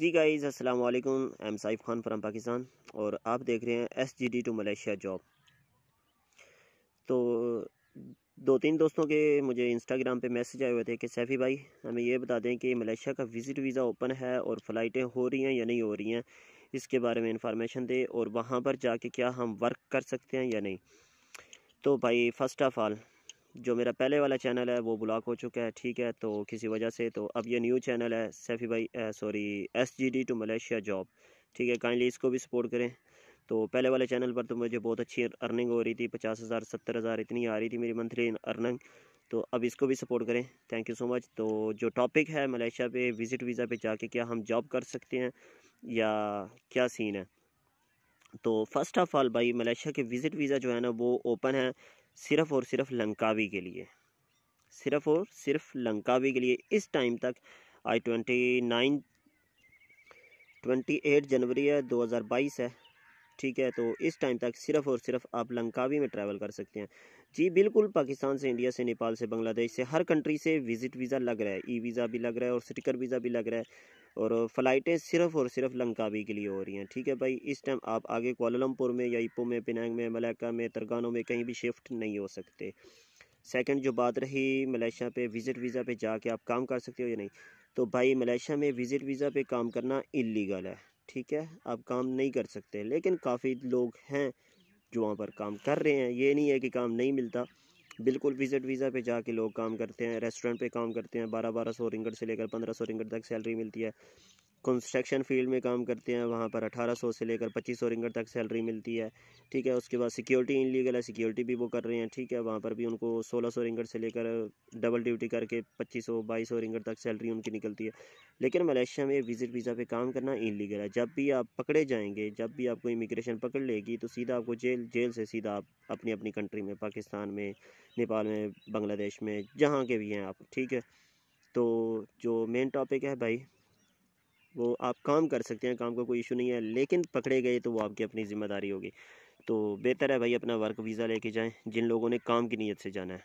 जी guys असलम I'm am Saif Khan from Pakistan और आप देख रहे हैं S G D to Malaysia job तो दो तीन दोस्तों के मुझे इंस्टाग्राम पे मैसेज आए हुए थे कि सैफ़ी भाई हमें ये बता दें कि मलेशिया का विज़िट वीज़ा ओपन है और फ़्लाइटें हो रही हैं या नहीं हो रही हैं इसके बारे में इंफॉर्मेशन दे और वहाँ पर जाके क्या हम वर्क कर सकते हैं या नहीं तो भाई फ़र्स्ट ऑफ़ ऑल जो मेरा पहले वाला चैनल है वो ब्लॉक हो चुका है ठीक है तो किसी वजह से तो अब ये न्यू चैनल है सैफ़ी भाई sorry S G D to Malaysia job ठीक है काइंडली इसको भी सपोर्ट करें तो पहले वाले चैनल पर तो मुझे बहुत अच्छी अर्निंग हो रही थी पचास हज़ार सत्तर हज़ार इतनी आ रही थी मेरी मंथली अर्निंग तो अब इसको भी सपोर्ट करें थैंक यू सो मच तो जो टॉपिक है मलेशिया पे विज़िट वीज़ा पे जाके क्या हम जॉब कर सकते हैं या क्या सीन है तो फर्स्ट ऑफ़ ऑल भाई मलेशिया के विज़िट वीज़ा जो है ना वो ओपन है सिर्फ़ और सिर्फ लंकावी के लिए सिर्फ़ और सिर्फ लंकावी के लिए इस टाइम तक आई ट्वेंटी नाइन ट्वेंटी एट जनवरी है दो हज़ार बाईस है ठीक है तो इस टाइम तक सिर्फ और सिर्फ आप लंकावी में ट्रैवल कर सकते हैं जी बिल्कुल पाकिस्तान से इंडिया से नेपाल से बांग्लादेश से हर कंट्री से विज़िट वीज़ा लग रहा है ई e वीज़ा भी लग रहा है और स्टिकर वीज़ा भी लग रहा है और फ़्लाइटें सिर्फ और सिर्फ लंकावी के लिए हो रही हैं ठीक है भाई इस टाइम आप आगे कोलमपुर में या इपो में पिनांग में मलैका में तरगानों में कहीं भी शिफ्ट नहीं हो सकते सेकेंड जो बात रही मलेशिया पे विज़िट वीज़ा पे जाके आप काम कर सकते हो या नहीं तो भाई मलेशिया में विज़िट वीज़ा पे काम करना इलीगल है ठीक है आप काम नहीं कर सकते लेकिन काफ़ी लोग हैं जो वहाँ पर काम कर रहे हैं ये नहीं है कि काम नहीं मिलता बिल्कुल विजिट वीज़ा पे जाके लोग काम करते हैं रेस्टोरेंट पे काम करते हैं बारह बारह सौ रिंगट से लेकर पंद्रह सौ रिंगट तक सैलरी मिलती है कंस्ट्रक्शन फील्ड में काम करते हैं वहाँ पर 1800 से लेकर 2500 रिंगर तक सैलरी मिलती है ठीक है उसके बाद सिक्योरिटी इनलीगल है सिक्योरिटी भी वो कर रहे हैं ठीक है वहाँ पर भी उनको 1600 रिंगट से लेकर डबल ड्यूटी करके 2500 सौ रिंगट तक सैलरी उनकी निकलती है लेकिन मलेशिया में विजिट वीज़ा पर काम करना इनलीगल है जब भी आप पकड़े जाएंगे जब भी आपको इमिग्रेशन पकड़ लेगी तो सीधा आपको जेल जेल से सीधा आप अपनी अपनी कंट्री में पाकिस्तान में नेपाल में बांग्लादेश में जहाँ के भी हैं आप ठीक है तो जो मेन टॉपिक है भाई वो आप काम कर सकते हैं काम का कोई इशू नहीं है लेकिन पकड़े गए तो वो आपकी अपनी ज़िम्मेदारी होगी तो बेहतर है भाई अपना वर्क वीज़ा लेके जाएं जिन लोगों ने काम की नीयत से जाना है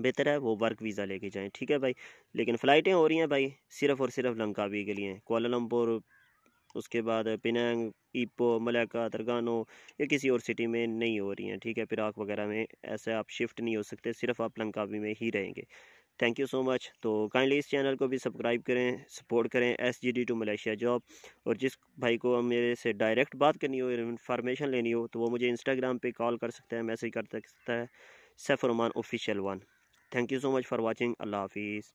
बेहतर है वो वर्क वीज़ा लेके जाएं ठीक है भाई लेकिन फ़्लाइटें हो रही हैं भाई सिर्फ़ और सिर्फ लंकावी के लिए कोलमपुर उसके बाद पिनांग ईपो मलैका तरगानो या किसी और सिटी में नहीं हो रही हैं ठीक है पिराक वगैरह में ऐसे आप शिफ्ट नहीं हो सकते सिर्फ आप लंकावी में ही रहेंगे थैंक यू सो मच तो काइंडली इस चैनल को भी सब्सक्राइब करें सपोर्ट करें S G D to Malaysia job और जिस भाई को मेरे से डायरेक्ट बात करनी हो इन्फॉर्मेशन लेनी हो तो वो मुझे इंस्टाग्राम पे कॉल कर सकता है मैसेज कर सकता है Raman official one thank you so much for watching अल्लाह हाफिज़